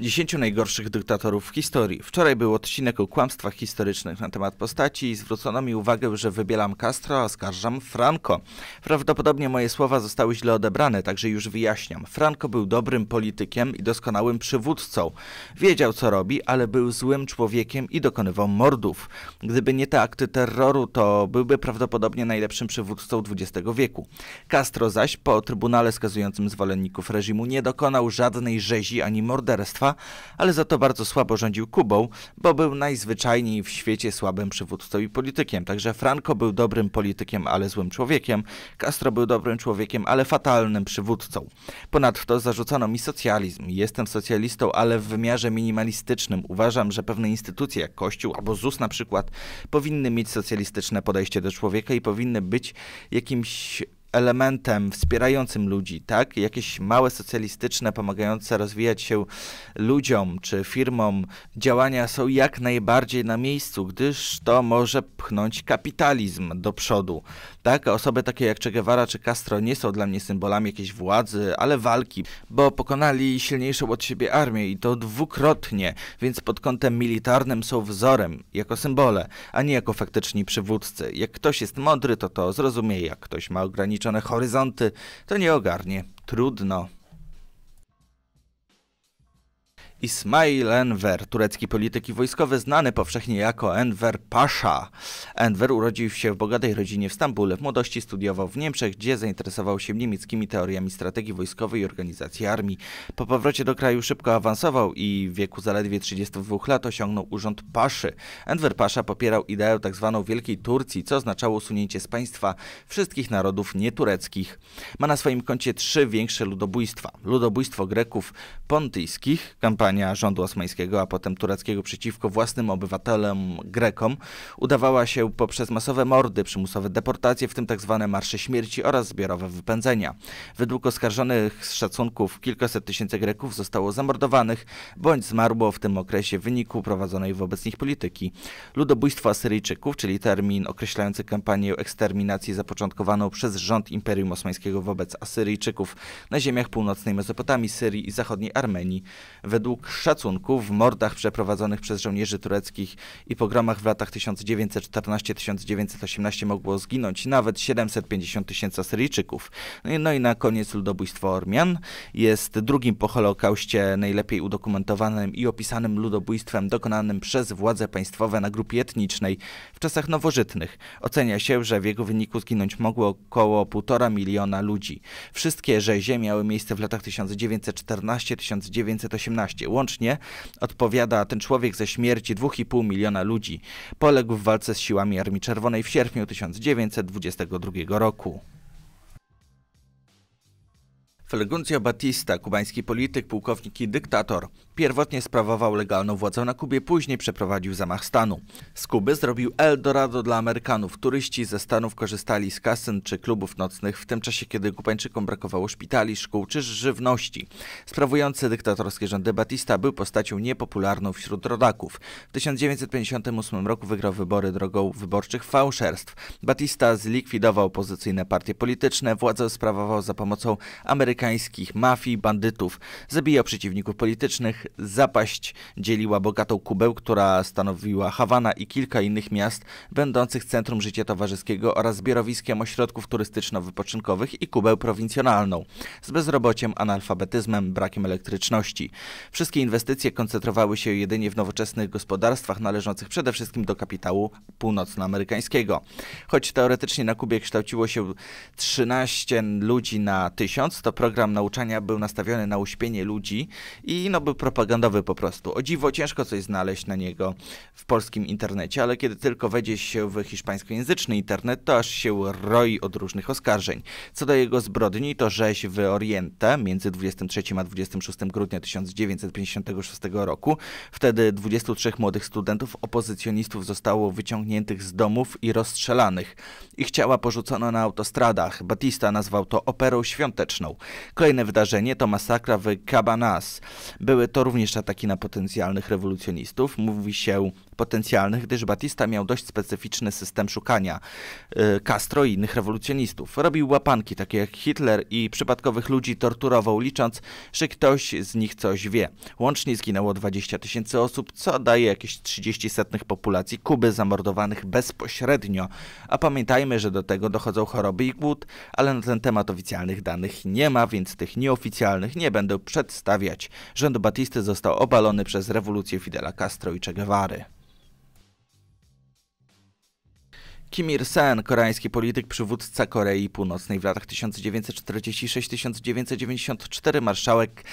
10 najgorszych dyktatorów w historii. Wczoraj był odcinek o kłamstwach historycznych na temat postaci i zwrócono mi uwagę, że wybielam Castro, a oskarżam Franco. Prawdopodobnie moje słowa zostały źle odebrane, także już wyjaśniam. Franco był dobrym politykiem i doskonałym przywódcą. Wiedział, co robi, ale był złym człowiekiem i dokonywał mordów. Gdyby nie te akty terroru, to byłby prawdopodobnie najlepszym przywódcą XX wieku. Castro zaś po trybunale skazującym zwolenników reżimu nie dokonał żadnej rzezi ani morderstwa, ale za to bardzo słabo rządził Kubą, bo był najzwyczajniej w świecie słabym przywódcą i politykiem. Także Franco był dobrym politykiem, ale złym człowiekiem, Castro był dobrym człowiekiem, ale fatalnym przywódcą. Ponadto zarzucano mi socjalizm. Jestem socjalistą, ale w wymiarze minimalistycznym. Uważam, że pewne instytucje, jak Kościół albo ZUS na przykład, powinny mieć socjalistyczne podejście do człowieka i powinny być jakimś elementem wspierającym ludzi, tak? Jakieś małe socjalistyczne, pomagające rozwijać się ludziom czy firmom działania są jak najbardziej na miejscu, gdyż to może pchnąć kapitalizm do przodu, tak? Osoby takie jak Che Guevara czy Castro nie są dla mnie symbolami jakiejś władzy, ale walki, bo pokonali silniejszą od siebie armię i to dwukrotnie, więc pod kątem militarnym są wzorem, jako symbole, a nie jako faktyczni przywódcy. Jak ktoś jest mądry, to to zrozumie, jak ktoś ma ograniczone nieskończone horyzonty, to nie ogarnie. Trudno. Ismail Enver, turecki polityk i wojskowy znany powszechnie jako Enver Pasha. Enver urodził się w bogatej rodzinie w Stambule. W młodości studiował w Niemczech, gdzie zainteresował się niemieckimi teoriami strategii wojskowej i organizacji armii. Po powrocie do kraju szybko awansował i w wieku zaledwie 32 lat osiągnął urząd Paszy. Enver Pasha popierał ideę tzw. Tak Wielkiej Turcji, co oznaczało usunięcie z państwa wszystkich narodów nietureckich. Ma na swoim koncie trzy większe ludobójstwa. Ludobójstwo Greków pontyjskich, kampanii rządu osmańskiego, a potem tureckiego przeciwko własnym obywatelom Grekom udawała się poprzez masowe mordy, przymusowe deportacje, w tym tzw. Tak marsze śmierci oraz zbiorowe wypędzenia. Według oskarżonych z szacunków kilkaset tysięcy Greków zostało zamordowanych bądź zmarło w tym okresie w wyniku prowadzonej wobec nich polityki. Ludobójstwo Asyryjczyków, czyli termin określający kampanię eksterminacji zapoczątkowaną przez rząd Imperium Osmańskiego wobec Asyryjczyków na ziemiach północnej Mezopotamii, Syrii i zachodniej Armenii. Według sztuk szacunku w mordach przeprowadzonych przez żołnierzy tureckich i pogromach w latach 1914-1918 mogło zginąć nawet 750 tysięcy Syryjczyków. No, no i na koniec ludobójstwo Ormian jest drugim po Holokauście najlepiej udokumentowanym i opisanym ludobójstwem dokonanym przez władze państwowe na grupie etnicznej w czasach nowożytnych. Ocenia się, że w jego wyniku zginąć mogło około 1,5 miliona ludzi. Wszystkie rzezie miały miejsce w latach 1914-1918 świecie. Łącznie odpowiada ten człowiek ze śmierci 2,5 miliona ludzi. Poległ w walce z siłami Armii Czerwonej w sierpniu 1922 roku. Felguncio Batista, kubański polityk, pułkownik i dyktator, Pierwotnie sprawował legalną władzę na Kubie, później przeprowadził zamach stanu. Z Kuby zrobił Eldorado dla Amerykanów. Turyści ze Stanów korzystali z kasyn czy klubów nocnych w tym czasie, kiedy Kubańczykom brakowało szpitali, szkół czy żywności. Sprawujący dyktatorskie rządy Batista był postacią niepopularną wśród rodaków. W 1958 roku wygrał wybory drogą wyborczych fałszerstw. Batista zlikwidował opozycyjne partie polityczne, władzę sprawował za pomocą amerykańskich mafii, bandytów, zabijał przeciwników politycznych, zapaść dzieliła bogatą Kubę, która stanowiła Hawana i kilka innych miast będących centrum życia towarzyskiego oraz zbiorowiskiem ośrodków turystyczno-wypoczynkowych i Kubę prowincjonalną, z bezrobociem, analfabetyzmem, brakiem elektryczności. Wszystkie inwestycje koncentrowały się jedynie w nowoczesnych gospodarstwach należących przede wszystkim do kapitału północnoamerykańskiego. Choć teoretycznie na Kubie kształciło się 13 ludzi na tysiąc, to program nauczania był nastawiony na uśpienie ludzi i no, był propagował propagandowy po prostu. O dziwo ciężko coś znaleźć na niego w polskim internecie, ale kiedy tylko wejdzie się w hiszpańskojęzyczny internet, to aż się roi od różnych oskarżeń. Co do jego zbrodni, to rzeź w Oriente między 23 a 26 grudnia 1956 roku. Wtedy 23 młodych studentów opozycjonistów zostało wyciągniętych z domów i rozstrzelanych. Ich ciała porzucono na autostradach. Batista nazwał to operą świąteczną. Kolejne wydarzenie to masakra w Cabanas. Były to również ataki na potencjalnych rewolucjonistów. Mówi się potencjalnych, gdyż Batista miał dość specyficzny system szukania y, Castro i innych rewolucjonistów. Robił łapanki, takie jak Hitler i przypadkowych ludzi torturował, licząc, że ktoś z nich coś wie. Łącznie zginęło 20 tysięcy osób, co daje jakieś 30 setnych populacji Kuby zamordowanych bezpośrednio. A pamiętajmy, że do tego dochodzą choroby i głód, ale na ten temat oficjalnych danych nie ma, więc tych nieoficjalnych nie będę przedstawiać. Rząd Batista został obalony przez rewolucję Fidela Castro i Che Guevary. Kim Il-sen, koreański polityk, przywódca Korei Północnej w latach 1946-1994, marszałek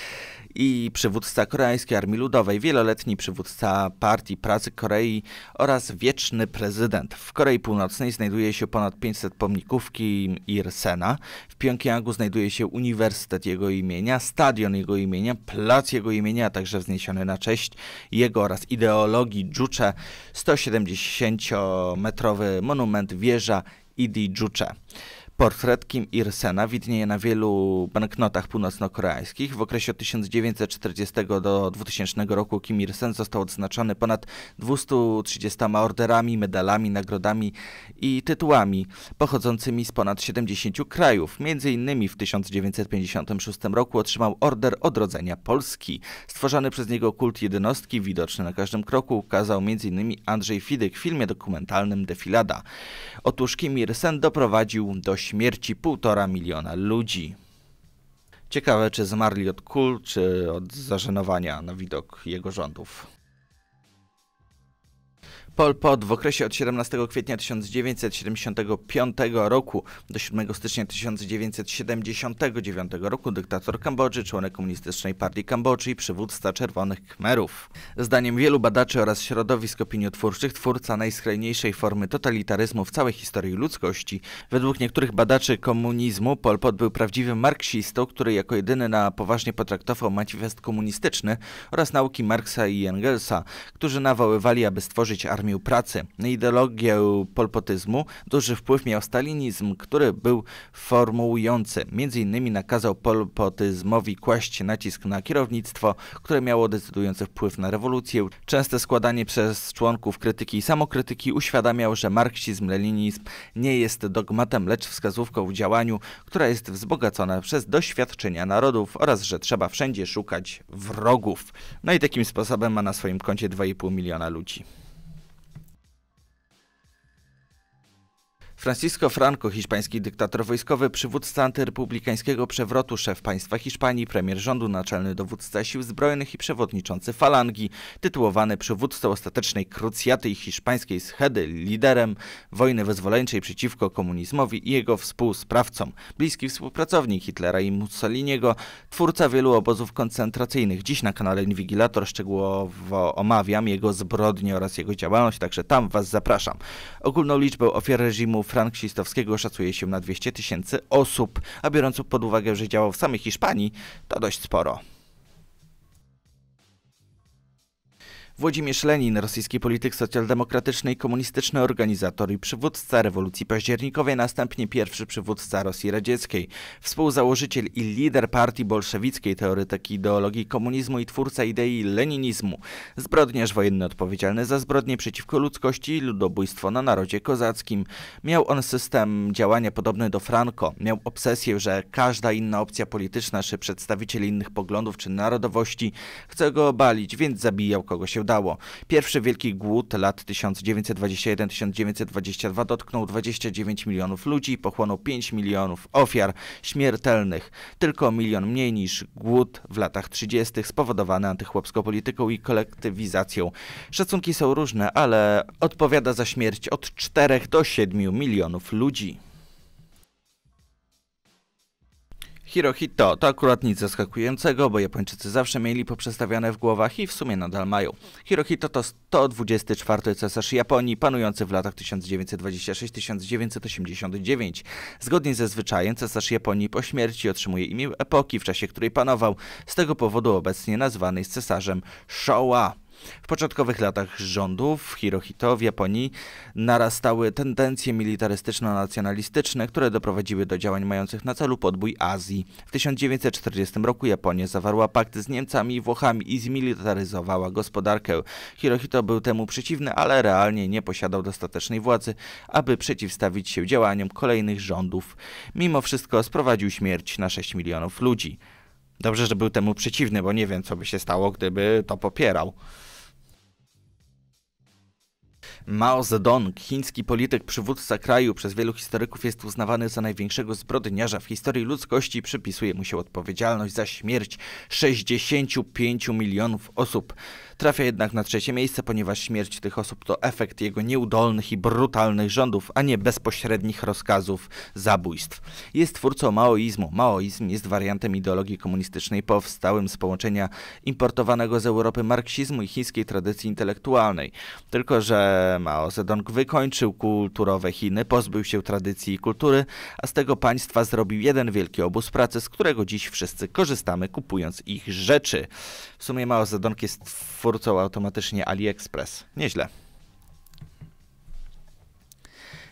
i przywódca Koreańskiej Armii Ludowej, wieloletni przywódca Partii Pracy Korei oraz wieczny prezydent. W Korei Północnej znajduje się ponad 500 pomników Kim Il-sena. W Pjongjangu znajduje się uniwersytet jego imienia, stadion jego imienia, plac jego imienia, a także wzniesiony na cześć jego oraz ideologii Juche 170-metrowy monument monument wieża Idi Dżucze. Portret Kim Irsena widnieje na wielu banknotach północno-koreańskich. W okresie od 1940 do 2000 roku Kim Irsen został odznaczony ponad 230 orderami, medalami, nagrodami i tytułami pochodzącymi z ponad 70 krajów. Między innymi w 1956 roku otrzymał Order Odrodzenia Polski. Stworzony przez niego kult jednostki, widoczny na każdym kroku, ukazał m.in. Andrzej Fidyk w filmie dokumentalnym Defilada. Otóż Kim Irsen doprowadził do śmierci półtora miliona ludzi. Ciekawe, czy zmarli od kul, czy od zażenowania na widok jego rządów. Pol Pot w okresie od 17 kwietnia 1975 roku do 7 stycznia 1979 roku dyktator Kambodży, członek Komunistycznej Partii Kambodży i przywódca Czerwonych Khmerów. Zdaniem wielu badaczy oraz środowisk opiniotwórczych twórca najskrajniejszej formy totalitaryzmu w całej historii ludzkości. Według niektórych badaczy komunizmu Pol Pot był prawdziwym marksistą, który jako jedyny na poważnie potraktował manifest komunistyczny oraz nauki Marksa i Engelsa, którzy nawoływali, aby stworzyć armię armię pracy. Na ideologię polpotyzmu duży wpływ miał stalinizm, który był formułujący. Między innymi nakazał polpotyzmowi kłaść nacisk na kierownictwo, które miało decydujący wpływ na rewolucję. Częste składanie przez członków krytyki i samokrytyki uświadamiał, że marksizm, leninizm nie jest dogmatem, lecz wskazówką w działaniu, która jest wzbogacona przez doświadczenia narodów oraz, że trzeba wszędzie szukać wrogów. No i takim sposobem ma na swoim koncie 2,5 miliona ludzi. Francisco Franco, hiszpański dyktator wojskowy, przywódca antyrepublikańskiego przewrotu, szef państwa Hiszpanii, premier rządu, naczelny dowódca sił zbrojnych i przewodniczący falangi, tytułowany przywódcą ostatecznej krucjaty hiszpańskiej schedy, liderem wojny wyzwoleńczej przeciwko komunizmowi i jego współsprawcom, bliski współpracownik Hitlera i Mussoliniego, twórca wielu obozów koncentracyjnych. Dziś na kanale Inwigilator szczegółowo omawiam jego zbrodnie oraz jego działalność, także tam Was zapraszam. Ogólną liczbę ofiar reżimu franksistowskiego szacuje się na 200 tysięcy osób, a biorąc pod uwagę, że działał w samej Hiszpanii, to dość sporo. Włodzimierz Lenin, rosyjski polityk socjaldemokratyczny i komunistyczny organizator i przywódca rewolucji październikowej, następnie pierwszy przywódca Rosji Radzieckiej, współzałożyciel i lider partii bolszewickiej, teoretyk ideologii komunizmu i twórca idei leninizmu, zbrodniarz wojenny odpowiedzialny za zbrodnie przeciwko ludzkości i ludobójstwo na narodzie kozackim. Miał on system działania podobny do Franco, miał obsesję, że każda inna opcja polityczna czy przedstawiciel innych poglądów czy narodowości chce go obalić, więc zabijał kogoś, się da wyglądało. Pierwszy wielki głód lat 1921-1922 dotknął 29 milionów ludzi, pochłonął 5 milionów ofiar śmiertelnych. Tylko milion mniej niż głód w latach 30. spowodowany antychłopską polityką i kolektywizacją. Szacunki są różne, ale odpowiada za śmierć od 4 do 7 milionów ludzi. Hirohito to akurat nic zaskakującego, bo Japończycy zawsze mieli poprzestawiane w głowach i w sumie nadal mają. Hirohito to 124 cesarz Japonii, panujący w latach 1926-1989. Zgodnie ze zwyczajem cesarz Japonii po śmierci otrzymuje imię epoki, w czasie której panował. Z tego powodu obecnie nazwany jest cesarzem Showa. W początkowych latach rządów Hirohito w Japonii narastały tendencje militarystyczno-nacjonalistyczne, które doprowadziły do działań mających na celu podbój Azji. W 1940 roku Japonia zawarła pakt z Niemcami i Włochami i zmilitaryzowała gospodarkę. Hirohito był temu przeciwny, ale realnie nie posiadał dostatecznej władzy, aby przeciwstawić się działaniom kolejnych rządów. Mimo wszystko sprowadził śmierć na 6 milionów ludzi. Dobrze, że był temu przeciwny, bo nie wiem, co by się stało, gdyby to popierał. Mao Zedong, chiński polityk, przywódca kraju, przez wielu historyków jest uznawany za największego zbrodniarza w historii ludzkości. Przypisuje mu się odpowiedzialność za śmierć 65 milionów osób. Trafia jednak na trzecie miejsce, ponieważ śmierć tych osób to efekt jego nieudolnych i brutalnych rządów, a nie bezpośrednich rozkazów zabójstw. Jest twórcą maoizmu. Maoizm jest wariantem ideologii komunistycznej powstałym z połączenia importowanego z Europy marksizmu i chińskiej tradycji intelektualnej. Tylko, że Mao Zedong wykończył kulturowe Chiny, pozbył się tradycji i kultury, a z tego państwa zrobił jeden wielki obóz pracy, z którego dziś wszyscy korzystamy, kupując ich rzeczy. W sumie Mao Zedong jest twórcą twórcą automatycznie AliExpress. Nieźle.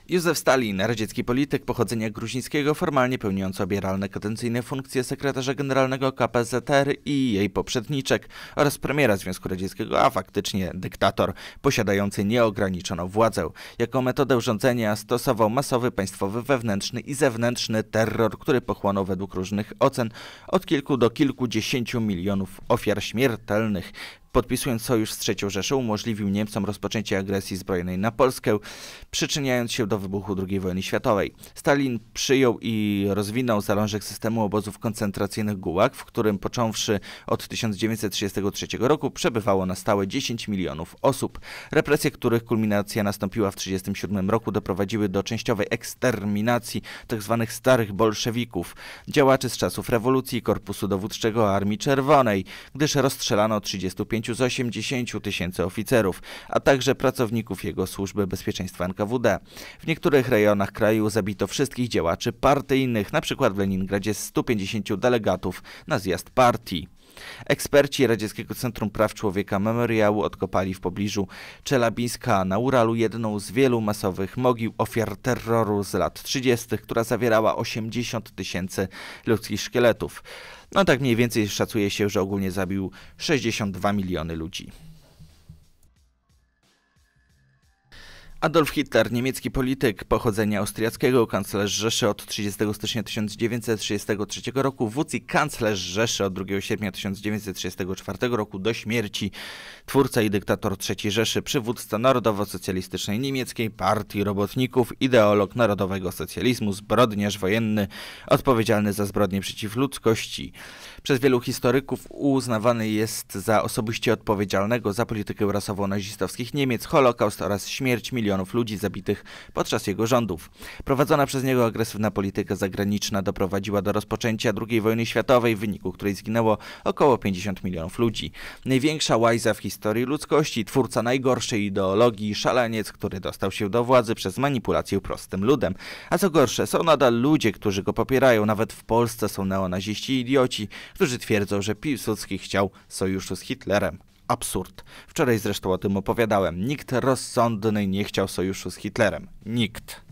Józef Stalin, radziecki polityk pochodzenia gruzińskiego, formalnie pełniący obieralne kadencyjne funkcje sekretarza generalnego KPZR i jej poprzedniczek oraz premiera Związku Radzieckiego, a faktycznie dyktator, posiadający nieograniczoną władzę. Jako metodę rządzenia stosował masowy państwowy wewnętrzny i zewnętrzny terror, który pochłonął według różnych ocen od kilku do kilkudziesięciu milionów ofiar śmiertelnych podpisując sojusz z III Rzeszą, umożliwił Niemcom rozpoczęcie agresji zbrojnej na Polskę, przyczyniając się do wybuchu II wojny światowej. Stalin przyjął i rozwinął zalążek systemu obozów koncentracyjnych Gułak, w którym począwszy od 1933 roku przebywało na stałe 10 milionów osób. Represje, których kulminacja nastąpiła w 1937 roku, doprowadziły do częściowej eksterminacji tzw. Tak starych bolszewików, działaczy z czasów rewolucji, Korpusu Dowódczego Armii Czerwonej, gdyż rozstrzelano 35 75 z 80 tysięcy oficerów, a także pracowników jego służby bezpieczeństwa NKWD. W niektórych rejonach kraju zabito wszystkich działaczy partyjnych, np. w Leningradzie 150 delegatów na zjazd partii. Eksperci Radzieckiego Centrum Praw Człowieka Memoriału odkopali w pobliżu Czelabińska na Uralu jedną z wielu masowych mogił ofiar terroru z lat 30., która zawierała 80 tysięcy ludzkich szkieletów. No tak mniej więcej szacuje się, że ogólnie zabił 62 miliony ludzi. Adolf Hitler, niemiecki polityk pochodzenia austriackiego, kanclerz Rzeszy od 30 stycznia 1933 roku, wódz i kanclerz Rzeszy od 2 sierpnia 1934 roku do śmierci, twórca i dyktator III Rzeszy, przywódca Narodowo-Socjalistycznej Niemieckiej Partii Robotników, ideolog narodowego socjalizmu, zbrodniarz wojenny, odpowiedzialny za zbrodnie przeciw ludzkości. Przez wielu historyków uznawany jest za osobiście odpowiedzialnego za politykę rasową nazistowskich Niemiec, Holokaust oraz śmierć milionów milionów ludzi zabitych podczas jego rządów. Prowadzona przez niego agresywna polityka zagraniczna doprowadziła do rozpoczęcia II wojny światowej, w wyniku której zginęło około 50 milionów ludzi. Największa łajza w historii ludzkości, twórca najgorszej ideologii, szaleniec, który dostał się do władzy przez manipulację prostym ludem. A co gorsze, są nadal ludzie, którzy go popierają. Nawet w Polsce są neonaziści i idioci, którzy twierdzą, że Piłsudski chciał sojuszu z Hitlerem absurd. Wczoraj zresztą o tym opowiadałem. Nikt rozsądny nie chciał sojuszu z Hitlerem. Nikt.